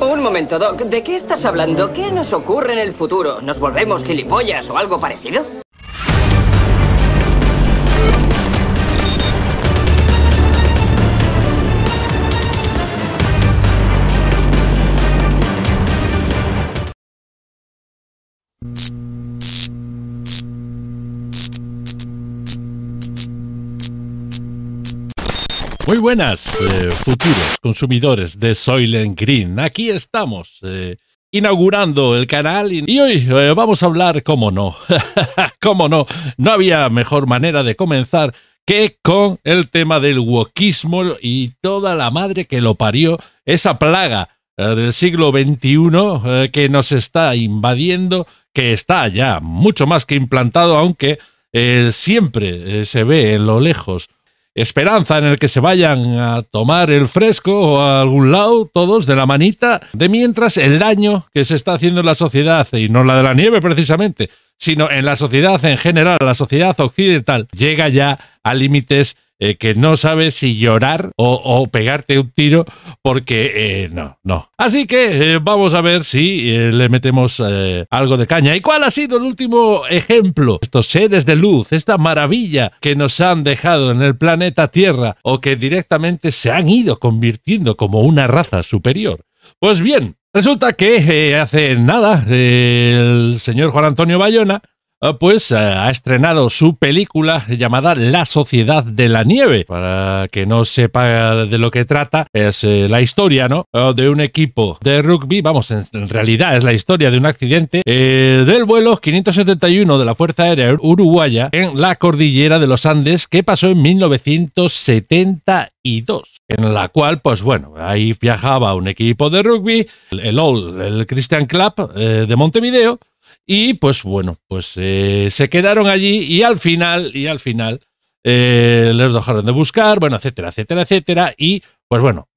Un momento, Doc. ¿De qué estás hablando? ¿Qué nos ocurre en el futuro? ¿Nos volvemos gilipollas o algo parecido? Muy buenas, eh, futuros consumidores de Soylent Green. Aquí estamos. Eh, inaugurando el canal y, hoy eh, vamos a hablar, cómo no, cómo no, no había mejor manera de comenzar que con el tema del wokismo y toda la madre que lo parió, esa plaga del siglo XXI que nos está invadiendo, que está ya mucho más que implantado, aunque siempre se ve en lo lejos esperanza en el que se vayan a tomar el fresco o a algún lado todos de la manita, de mientras el daño que se está haciendo en la sociedad, y no la de la nieve precisamente, sino en la sociedad en general, la sociedad occidental, llega ya a límites eh, que no sabes si llorar o, pegarte un tiro porque eh, no, no. Así que eh, vamos a ver si le metemos algo de caña. ¿Y cuál ha sido el último ejemplo? Estos seres de luz, esta maravilla que nos han dejado en el planeta Tierra o que directamente se han ido convirtiendo como una raza superior. Pues bien, resulta que hace nada el señor Juan Antonio Bayona Ah, pues eh, ha estrenado su película llamada La Sociedad de la Nieve. Para que no sepa de lo que trata, es eh, la historia, ¿no? Ah, de un equipo de rugby, vamos, en realidad es la historia de un accidente eh, del vuelo 571 de la Fuerza Aérea Uruguaya en la cordillera de los Andes que pasó en 1972 en la cual, pues bueno, ahí viajaba un equipo de rugby, el, el Christian Club de Montevideo, y pues bueno, pues eh, se quedaron allí y al final, y al final, eh, les dejaron de buscar, bueno, etcétera, etcétera, etcétera. Y pues bueno,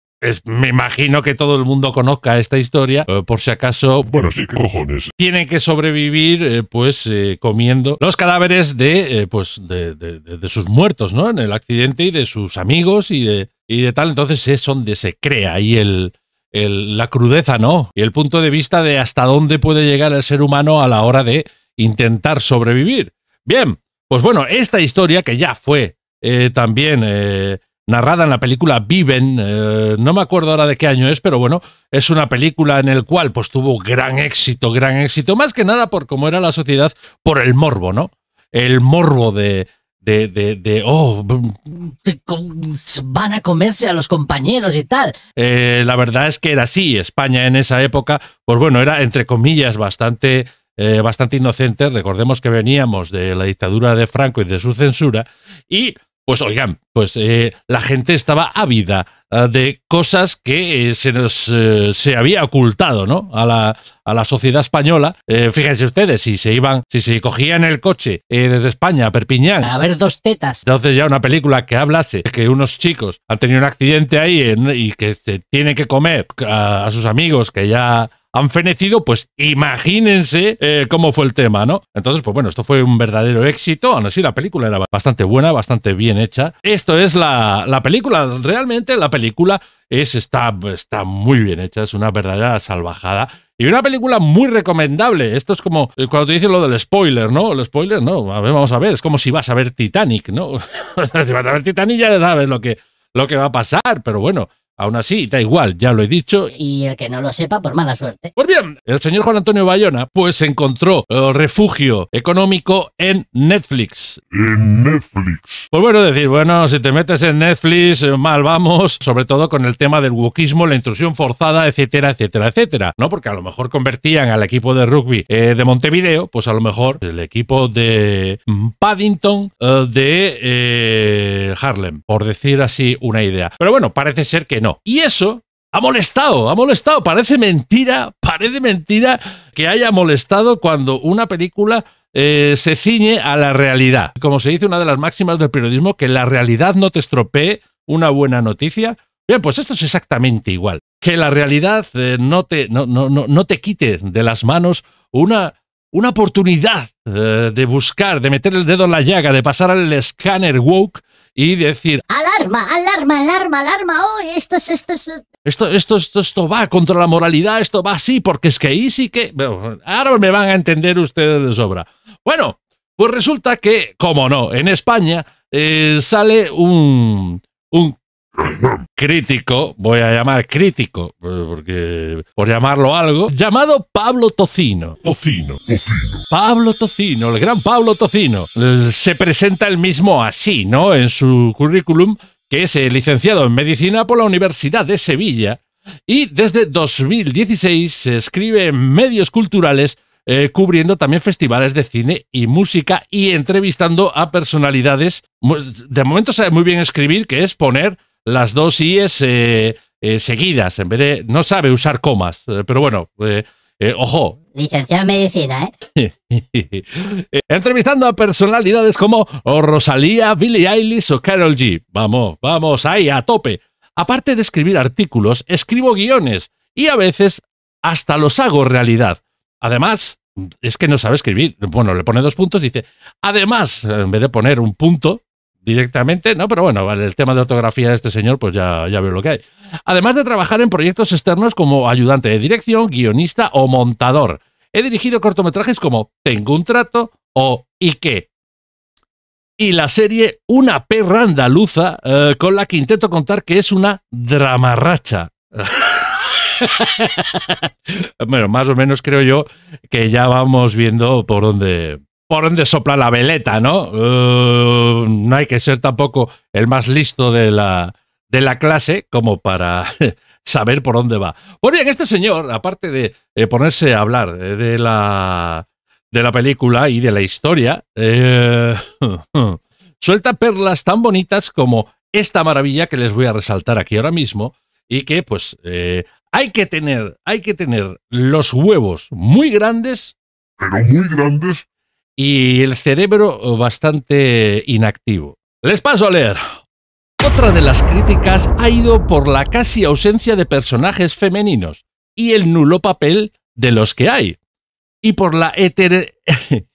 me imagino que todo el mundo conozca esta historia, eh, por si acaso. Bueno, sí, cojones. Tienen que sobrevivir, pues, comiendo los cadáveres de, pues, de, sus muertos, ¿no? En el accidente y de sus amigos y de, y de tal. Entonces es donde se crea ahí el, la crudeza no, y el punto de vista de hasta dónde puede llegar el ser humano a la hora de intentar sobrevivir. Bien, pues bueno, esta historia que ya fue eh, también eh, narrada en la película Viven, eh, no me acuerdo ahora de qué año es, pero bueno, es una película en el cual pues tuvo gran éxito, gran éxito, más que nada por cómo era la sociedad, por el morbo, ¿no? El morbo de, de, oh, mm, van a comerse a los compañeros y tal. Eh, la verdad es que era así. España en esa época, pues bueno, era entre comillas bastante, eh, bastante inocente. Recordemos que veníamos de la dictadura de Franco y de su censura. Y pues oigan, pues eh, la gente estaba ávida ah, de cosas que eh, se nos eh, se había ocultado, ¿no? A la, sociedad española. fíjense ustedes, si se iban, si se cogían el coche desde España a Perpiñán. A ver dos tetas. Entonces ya una película que hablase que unos chicos han tenido un accidente ahí y que se tienen que comer ah, a sus amigos que ya han fenecido, pues imagínense eh, cómo fue el tema, ¿no? Entonces, pues bueno, esto fue un verdadero éxito. Aún así, la película era bastante buena, bastante bien hecha. Esto es la, película, realmente la película es, está, está muy bien hecha, es una verdadera salvajada. Y una película muy recomendable. Esto es como eh, cuando te dicen lo del spoiler, ¿no? El spoiler, no. A ver, vamos a ver, es como si vas a ver Titanic, ¿no? si vas a ver Titanic ya sabes lo que, lo que va a pasar, pero bueno, Aún así, da igual, ya lo he dicho. Y el que no lo sepa, por mala suerte. Pues bien, el señor Juan Antonio Bayona, pues encontró eh, refugio económico en Netflix. En Netflix. Pues bueno, decir, bueno, si te metes en Netflix, eh, mal vamos, sobre todo con el tema del wokismo, la intrusión forzada, etcétera, etcétera, etcétera. ¿No? Porque a lo mejor convertían al equipo de rugby eh, de Montevideo, pues a lo mejor el equipo de mm, Paddington de Harlem, por decir así una idea. Pero bueno, parece ser que no. Y eso ha molestado, ha molestado. Parece mentira, parece mentira que haya molestado cuando una película eh, se ciñe a la realidad. Como se dice una de las máximas del periodismo, que la realidad no te estropee una buena noticia. Bien, pues esto es exactamente igual. Que la realidad eh, no, te, no, no, no, te quite de las manos una una oportunidad eh, de buscar, de meter el dedo en la llaga, de pasar al escáner woke y decir alarma, alarma, alarma, alarma, oh, esto esto Esto, esto, esto, va contra la moralidad, esto va así, porque es que ahí sí que... ahora me van a entender ustedes de sobra. Bueno, pues resulta que, como no, en España eh, sale un, un crítico, voy a llamar crítico, porque por llamarlo algo, llamado Pablo Tocino. Tocino, Tocino. Pablo Tocino, el gran Pablo Tocino. Se presenta el mismo así, ¿no? En su currículum, que es licenciado en medicina por la Universidad de Sevilla y desde 2016 se escribe en medios culturales eh, cubriendo también festivales de cine y música y entrevistando a personalidades. De momento sabe muy bien escribir, que es poner las dos IES eh, eh, seguidas, en vez de. No sabe usar comas, eh, pero bueno, ojo. Licenciado en medicina, ¿eh? Entrevistando a personalidades como Rosalía, Billie Eilish o Carol G. Vamos, vamos, ahí, a tope. Aparte de escribir artículos, escribo guiones y a veces hasta los hago realidad. Además, es que no sabe escribir. Bueno, le pone dos puntos y dice, además, en vez de poner un punto, directamente, no, pero bueno, el tema de ortografía de este señor, pues ya, ya veo lo que hay. Además de trabajar en proyectos externos como ayudante de dirección, guionista o montador. He dirigido cortometrajes como Tengo un trato o ¿Y qué? Y la serie Una perra andaluza, eh, con la que intento contar que es una dramarracha. bueno, más o menos creo yo que ya vamos viendo por dónde, por dónde sopla la veleta, ¿no? Eh, no hay que ser tampoco el más listo de la, de la clase como para saber por dónde va. Pues bien, este señor, aparte de eh, ponerse a hablar eh, de, la, de la película y de la historia, suelta perlas tan bonitas como esta maravilla que les voy a resaltar aquí ahora mismo y que pues hay que tener, hay que tener los huevos muy grandes. Pero muy grandes y el cerebro bastante inactivo. Les paso a leer. Otra de las críticas ha ido por la casi ausencia de personajes femeninos y el nulo papel de los que hay. Y por la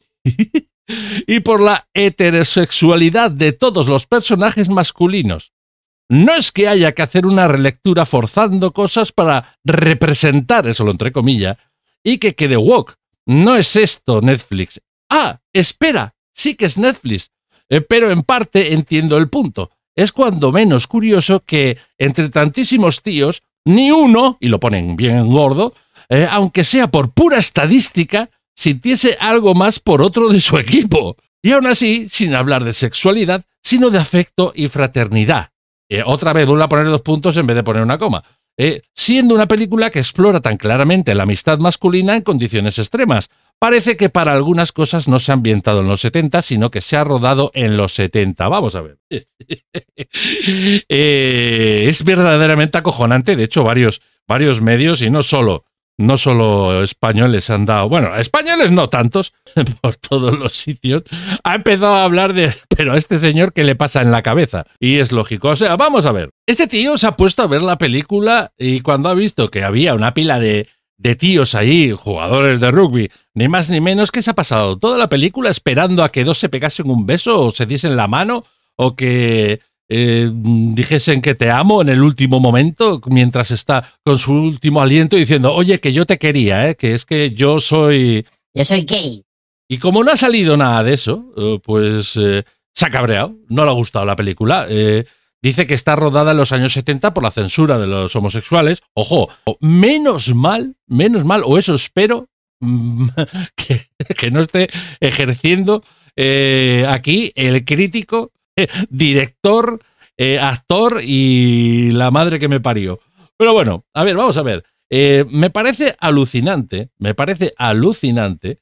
y por la heterosexualidad de todos los personajes masculinos. No es que haya que hacer una relectura forzando cosas para representar, eso lo entre comillas, y que quede woke. No es esto Netflix, Ah, espera, sí que es Netflix. Eh, pero en parte entiendo el punto. Es cuando menos curioso que entre tantísimos tíos, ni uno, y lo ponen bien gordo, eh, aunque sea por pura estadística, sintiese algo más por otro de su equipo. Y aún así, sin hablar de sexualidad, sino de afecto y fraternidad. Eh, otra vez, vuelvo a poner dos puntos en vez de poner una coma. siendo una película que explora tan claramente la amistad masculina en condiciones extremas, Parece que para algunas cosas no se ha ambientado en los 70, sino que se ha rodado en los 70. Vamos a ver. Eh, es verdaderamente acojonante. De hecho, varios, varios medios, y no solo, no solo españoles han dado, bueno, españoles no tantos, por todos los sitios, ha empezado a hablar de, pero a este señor, ¿qué le pasa en la cabeza? Y es lógico, o sea, vamos a ver, este tío se ha puesto a ver la película y cuando ha visto que había una pila de, de tíos ahí, jugadores de rugby, ni más ni menos que se ha pasado toda la película esperando a que dos se pegasen un beso o se diesen la mano o que eh, dijesen que te amo en el último momento mientras está con su último aliento diciendo, oye, que yo te quería, eh, que es que yo soy... Yo soy gay. Y como no ha salido nada de eso, eh, pues se ha cabreado, no le ha gustado la película. Dice que está rodada en los años 70 por la censura de los homosexuales. Ojo, menos mal, menos mal, o eso espero, que, no esté ejerciendo eh, aquí el crítico, director, eh, actor y la madre que me parió. Pero bueno, a ver, vamos a ver. Eh, me parece alucinante, me parece alucinante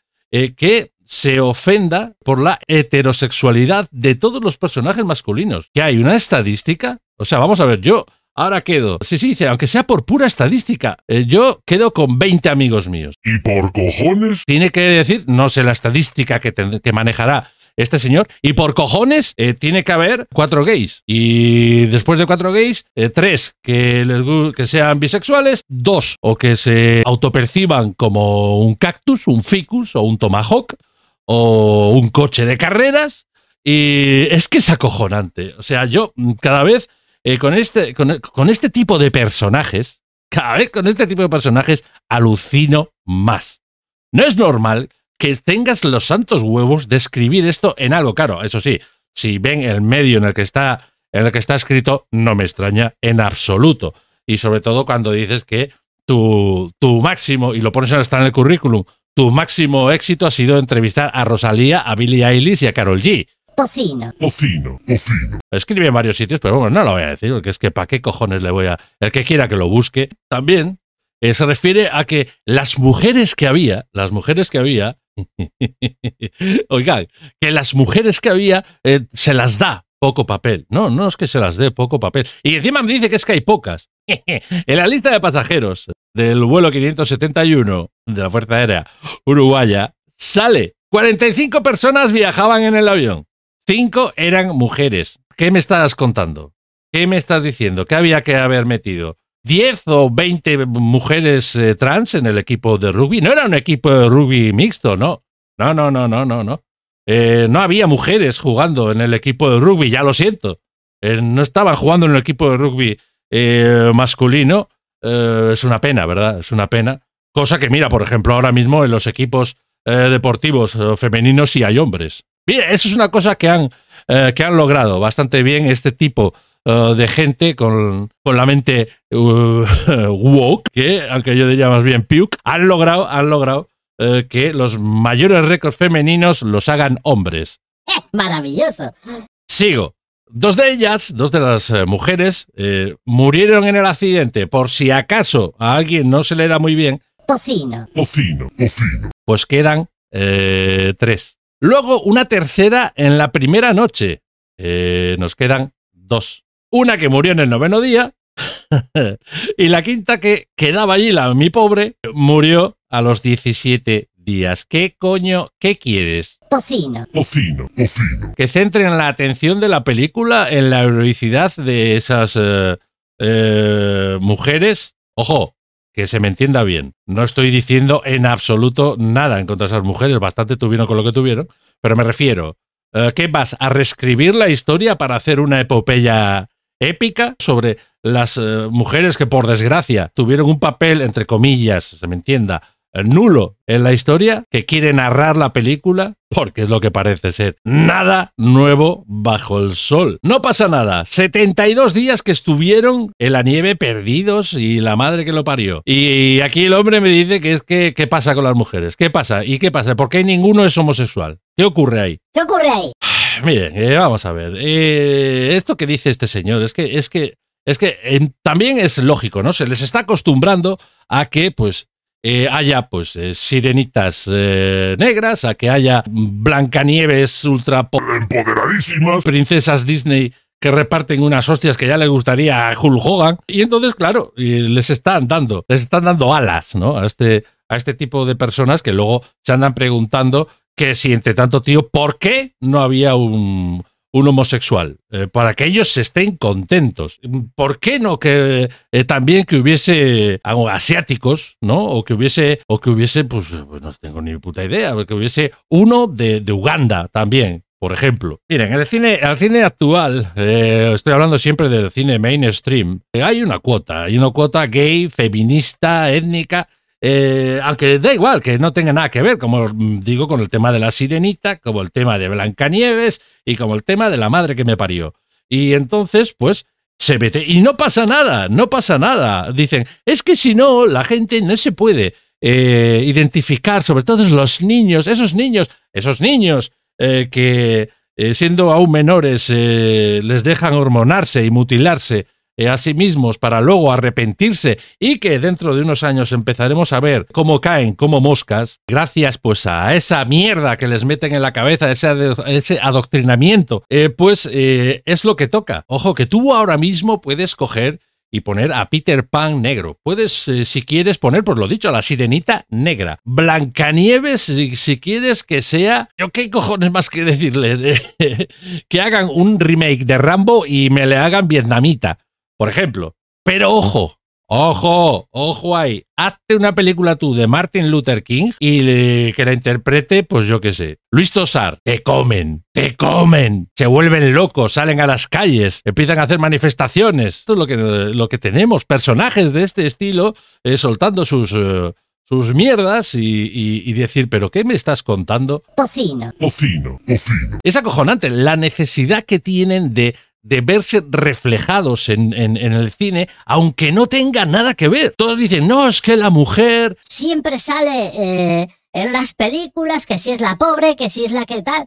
que se ofenda por la heterosexualidad de todos los personajes masculinos. Que hay una estadística. O sea, vamos a ver, yo ahora quedo. Sí, sí, dice, aunque sea por pura estadística, eh, yo quedo con 20 amigos míos. ¿Y por cojones? Tiene que decir, no sé la estadística que, manejará. Este señor, y por cojones, eh, tiene que haber cuatro gays. Y después de cuatro gays, eh, tres que, que sean bisexuales, dos o que se autoperciban como un cactus, un ficus o un tomahawk, o un coche de carreras. Y es que es acojonante. O sea, yo mm, cada vez eh, con, este, con, este tipo de personajes, cada vez con este tipo de personajes alucino más. No es normal que tengas los santos huevos de escribir esto en algo. caro, eso sí, si ven el medio en el que está, en el que está escrito, no me extraña en absoluto. Y sobre todo cuando dices que tu, máximo, y lo pones está en el currículum, tu máximo éxito ha sido entrevistar a Rosalía, a Billie Eilish y a Carol G. Tocino. Tocino, tocino. Escribe en varios sitios, pero bueno, no lo voy a decir, porque es que ¿para qué cojones le voy a...? El que quiera que lo busque. También eh, se refiere a que las mujeres que había, las mujeres que había, oigan, que las mujeres que había eh, se las da poco papel. No, no es que se las dé poco papel. Y encima me dice que es que hay pocas. en la lista de pasajeros del vuelo 571 de la Fuerza Aérea Uruguaya sale. 45 personas viajaban en el avión. Cinco eran mujeres. ¿Qué me estás contando? ¿Qué me estás diciendo? ¿Qué había que haber metido? ¿10 o 20 mujeres eh, trans en el equipo de rugby? No era un equipo de rugby mixto, no. No, no, no, no, no, no. Eh, no había mujeres jugando en el equipo de rugby, ya lo siento. Eh, no estaba jugando en el equipo de rugby masculino eh, es una pena, ¿verdad? Es una pena. Cosa que, mira, por ejemplo, ahora mismo en los equipos eh, deportivos eh, femeninos sí hay hombres. Mira, eso es una cosa que han, que han logrado bastante bien este tipo de gente con, la mente uh, woke, que aunque yo diría más bien puke, han logrado, han logrado que los mayores récords femeninos los hagan hombres. maravilloso! Sigo. Dos de ellas, dos de las eh, mujeres, eh, murieron en el accidente. Por si acaso a alguien no se le da muy bien. Tocino. Tocino, tocino. Pues quedan eh, tres. Luego una tercera en la primera noche. nos quedan dos. Una que murió en el noveno día. y la quinta que quedaba allí, la mi pobre, murió a los 17 días. ¿Qué coño, qué quieres? Tocino. Tocino, tocino. Que centren la atención de la película en la heroicidad de esas eh, eh, mujeres. Ojo, que se me entienda bien. No estoy diciendo en absoluto nada en contra de esas mujeres, bastante tuvieron con lo que tuvieron, pero me refiero, eh, ¿qué vas? ¿A reescribir la historia para hacer una epopeya épica sobre las mujeres que por desgracia tuvieron un papel, entre comillas, se me entienda, nulo en la historia que quiere narrar la película porque es lo que parece ser. Nada nuevo bajo el sol. No pasa nada. 72 días que estuvieron en la nieve perdidos y la madre que lo parió. Y aquí el hombre me dice que es que, ¿qué pasa con las mujeres? ¿Qué pasa? ¿Y qué pasa? y qué pasa Porque ninguno es homosexual? ¿Qué ocurre ahí? ¿Qué ocurre ahí? Miren, eh, vamos a ver. Eh, esto que dice este señor es que, es que es que eh, también es lógico, ¿no? Se les está acostumbrando a que, pues, eh, haya pues eh, sirenitas eh, negras, a que haya Blancanieves ultra empoderadísimas, princesas Disney que reparten unas hostias que ya le gustaría a Hulk Hogan. Y entonces, claro, les están dando, les están dando alas, ¿no? A este, a este tipo de personas que luego se andan preguntando que si entre tanto tío, ¿por qué no había un, un homosexual, eh, para que ellos estén contentos. ¿Por qué no que eh, también que hubiese ah, asiáticos, ¿no? O que hubiese, o que hubiese, pues, pues no tengo ni puta idea, que hubiese uno de, Uganda también, por ejemplo. Miren, el cine, el cine actual, eh, estoy hablando siempre del cine mainstream, hay una cuota, hay una cuota gay, feminista, étnica, eh, aunque da igual, que no tenga nada que ver, como digo, con el tema de la sirenita, como el tema de Blancanieves y como el tema de la madre que me parió. Y entonces, pues, se mete. Y no pasa nada, no pasa nada. Dicen, es que si no, la gente no se puede eh, identificar, sobre todo los niños, esos niños, esos niños eh, que siendo aún menores les dejan hormonarse y mutilarse eh, a sí mismos para luego arrepentirse y que dentro de unos años empezaremos a ver cómo caen como moscas, gracias pues a esa mierda que les meten en la cabeza, ese, adoctrinamiento, eh, pues eh, es lo que toca. Ojo, que tú ahora mismo puedes coger y poner a Peter Pan negro. Puedes, si quieres, poner, por pues lo dicho, a la sirenita negra. Blancanieves, si, si quieres que sea. Yo qué cojones más que decirles. que hagan un remake de Rambo y me le hagan vietnamita por ejemplo. Pero ojo, Ojo, ojo ahí. Hazte una película tú de Martin Luther King y eh, que la interprete, pues yo qué sé. Luis Tosar, te comen, te comen, se vuelven locos, salen a las calles, empiezan a hacer manifestaciones. Esto es lo que, eh, lo que tenemos, personajes de este estilo eh, soltando sus... sus mierdas y, decir, ¿pero qué me estás contando? Tocino. Tocino, tocino. Es acojonante la necesidad que tienen de de verse reflejados en, el cine, aunque no tenga nada que ver. Todos dicen, no, es que la mujer... Siempre sale eh, en las películas que si es la pobre, que si es la que tal,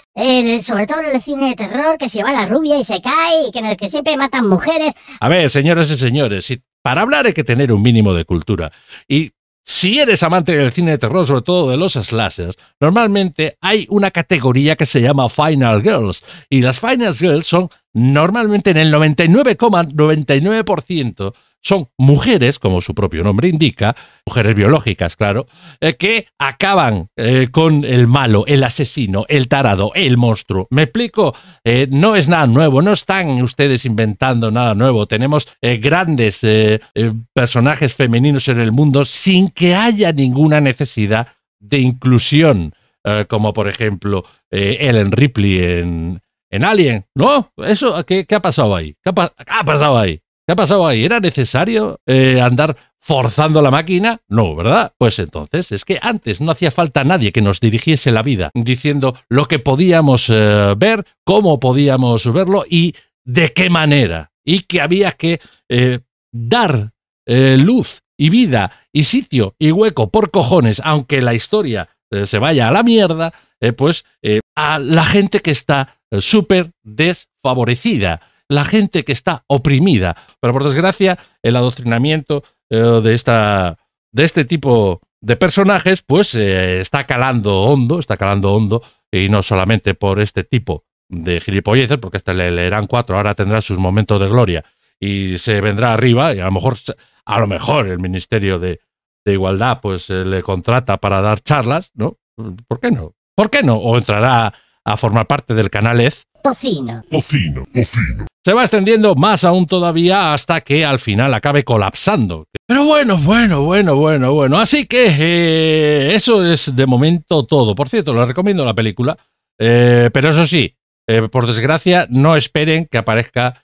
sobre todo en el cine de terror, que se va la rubia y se cae, y que en el que siempre matan mujeres. A ver, señores y señores, para hablar hay que tener un mínimo de cultura. Y si eres amante del cine de terror, sobre todo de los slashers, normalmente hay una categoría que se llama Final Girls. Y las Final Girls son normalmente en el 99,99% son mujeres, como su propio nombre indica, mujeres biológicas, claro, eh, que acaban eh, con el malo, el asesino, el tarado, el monstruo. ¿Me explico? Eh, no es nada nuevo, no están ustedes inventando nada nuevo. Tenemos grandes personajes femeninos en el mundo sin que haya ninguna necesidad de inclusión, como por ejemplo Ellen Ripley en, en Alien, ¿no? Eso, ¿qué, ha pasado ahí? ¿Qué ha, pasado ahí? ¿Qué ha pasado ahí? ¿Era necesario eh, andar forzando la máquina? No, ¿verdad? Pues entonces es que antes no hacía falta nadie que nos dirigiese la vida diciendo lo que podíamos eh, ver, cómo podíamos verlo y de qué manera. Y que había que eh, dar luz y vida y sitio y hueco por cojones, aunque la historia se vaya a la mierda, pues a la gente que está eh, súper desfavorecida, la gente que está oprimida. Pero por desgracia, el adoctrinamiento eh, de, esta, de este tipo de personajes, pues eh, está calando hondo, está calando hondo, y no solamente por este tipo de gilipolleces, porque este le leerán cuatro, ahora tendrá sus momentos de gloria y se vendrá arriba, y a lo mejor, a lo mejor el Ministerio de, Igualdad pues le contrata para dar charlas, ¿no? ¿Por qué no? ¿Por qué no? O entrará a formar parte del canal Ez. Tocino. Tocino, tocino. Se va extendiendo más aún todavía hasta que al final acabe colapsando. Pero bueno, bueno, bueno, bueno, bueno. Así que eh, eso es de momento todo. Por cierto, les recomiendo la película. Eh, pero eso sí, eh, por desgracia, no esperen que aparezca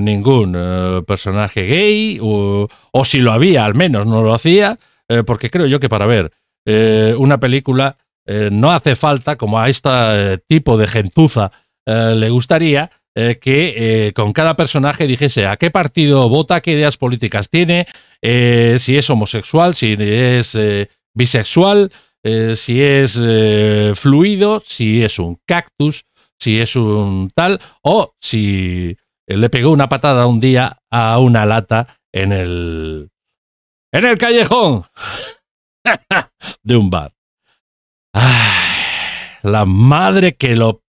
ningún personaje gay, o, si lo había, al menos no lo hacía, porque creo yo que para ver una película eh, no hace falta, como a este eh, tipo de gentuza eh, le gustaría, que con cada personaje dijese a qué partido vota, qué ideas políticas tiene, si es homosexual, si es bisexual, si es fluido, si es un cactus, si es un tal, o si le pegó una patada un día a una lata en En el callejón de un bar. Ay, la madre que lo